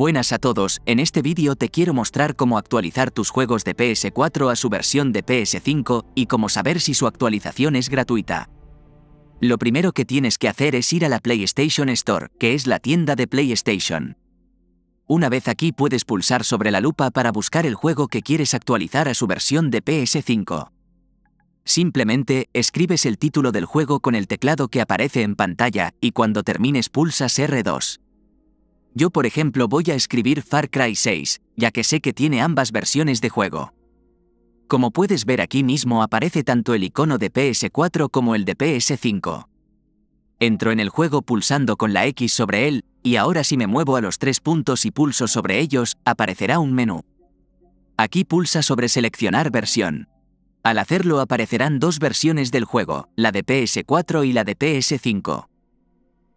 Buenas a todos, en este vídeo te quiero mostrar cómo actualizar tus juegos de PS4 a su versión de PS5 y cómo saber si su actualización es gratuita. Lo primero que tienes que hacer es ir a la PlayStation Store, que es la tienda de PlayStation. Una vez aquí puedes pulsar sobre la lupa para buscar el juego que quieres actualizar a su versión de PS5. Simplemente, escribes el título del juego con el teclado que aparece en pantalla y cuando termines pulsas R2. Yo por ejemplo voy a escribir Far Cry 6, ya que sé que tiene ambas versiones de juego. Como puedes ver aquí mismo aparece tanto el icono de PS4 como el de PS5. Entro en el juego pulsando con la X sobre él, y ahora si me muevo a los tres puntos y pulso sobre ellos, aparecerá un menú. Aquí pulsa sobre seleccionar versión. Al hacerlo aparecerán dos versiones del juego, la de PS4 y la de PS5.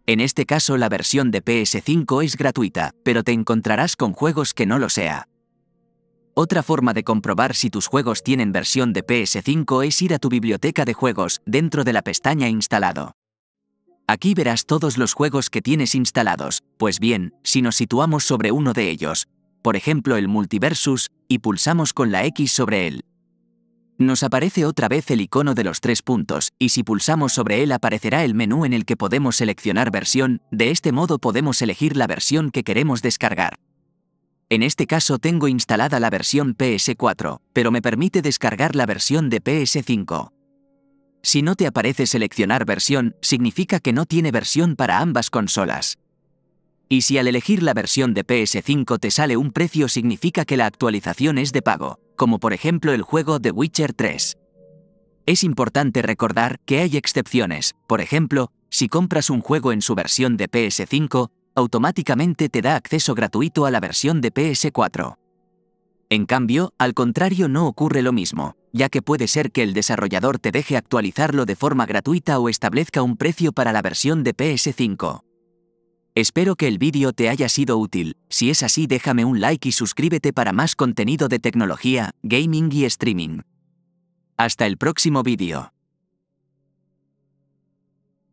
En este caso la versión de PS5 es gratuita, pero te encontrarás con juegos que no lo sea. Otra forma de comprobar si tus juegos tienen versión de PS5 es ir a tu biblioteca de juegos, dentro de la pestaña Instalado. Aquí verás todos los juegos que tienes instalados, pues bien, si nos situamos sobre uno de ellos, por ejemplo el Multiversus, y pulsamos con la X sobre él, nos aparece otra vez el icono de los tres puntos, y si pulsamos sobre él aparecerá el menú en el que podemos seleccionar versión, de este modo podemos elegir la versión que queremos descargar. En este caso tengo instalada la versión PS4, pero me permite descargar la versión de PS5. Si no te aparece seleccionar versión, significa que no tiene versión para ambas consolas. Y si al elegir la versión de PS5 te sale un precio significa que la actualización es de pago como por ejemplo el juego The Witcher 3. Es importante recordar que hay excepciones, por ejemplo, si compras un juego en su versión de PS5, automáticamente te da acceso gratuito a la versión de PS4. En cambio, al contrario no ocurre lo mismo, ya que puede ser que el desarrollador te deje actualizarlo de forma gratuita o establezca un precio para la versión de PS5. Espero que el vídeo te haya sido útil, si es así déjame un like y suscríbete para más contenido de tecnología, gaming y streaming. Hasta el próximo vídeo.